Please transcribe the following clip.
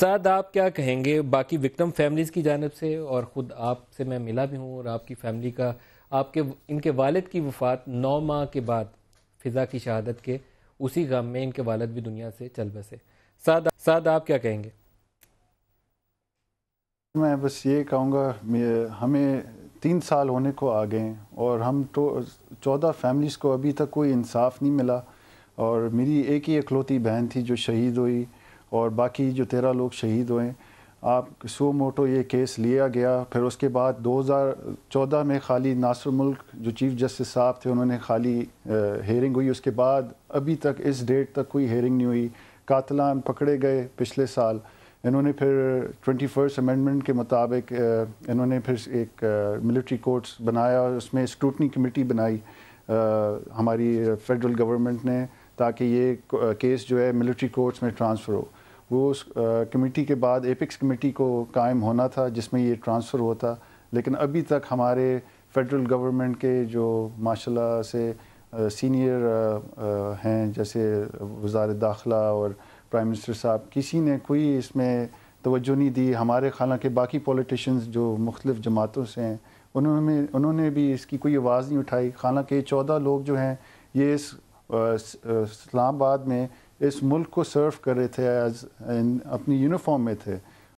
साद आप क्या कहेंगे बाकी विक्टिम फैमिलीज़ की जानब से और ख़ुद आपसे मैं मिला भी हूँ और आपकी फैमिली का आपके इनके वालद की वफात नौ माह के बाद फ़िज़ा की शहादत के उसी गम में इनके वालद भी दुनिया से चल बसे साद साद आप क्या कहेंगे मैं बस ये कहूँगा हमें तीन साल होने को आ गए और हम तो चौदह फैमिलीज़ को अभी तक कोई इंसाफ नहीं मिला और मेरी एक ही इकलौती बहन थी जो शहीद हुई और बाकी जो तेरह लोग शहीद हुए आप सो मोटो ये केस लिया गया फिर उसके बाद 2014 में खाली नासर मुल्क जो चीफ जस्टिस साहब थे उन्होंने खाली हेयरिंग हुई उसके बाद अभी तक इस डेट तक कोई हेयरिंग नहीं हुई कातलान पकड़े गए पिछले साल इन्होंने फिर ट्वेंटी फर्स्ट अमेंडमेंट के मुताबिक इन्होंने फिर एक मिलिट्री कोर्ट्स बनाया और उसमें स्क्रूटनी कमेटी बनाई हमारी फेडरल गवर्नमेंट ने ताकि ये केस जो है मिलिट्री कोर्ट्स में ट्रांसफ़र हो वो उस कमेटी के बाद एपिक्स कमेटी को कायम होना था जिसमें ये ट्रांसफ़र होता लेकिन अभी तक हमारे फेडरल गवर्नमेंट के जो माशाल्लाह से सीनियर हैं जैसे वज़ार दाखिला और प्राइम मिनिस्टर साहब किसी ने कोई इसमें तोज्जो नहीं दी हमारे हालांकि बाकी पॉलिटिशन्स जो मुख्तलिफ़ जमातों से हैं उन्होंने उन्होंने भी इसकी कोई आवाज़ नहीं उठाई हालांकि चौदह लोग जो हैं ये इस आबाद में इस मुल्क को सर्व कर रहे थे एज अपनी यूनिफॉर्म में थे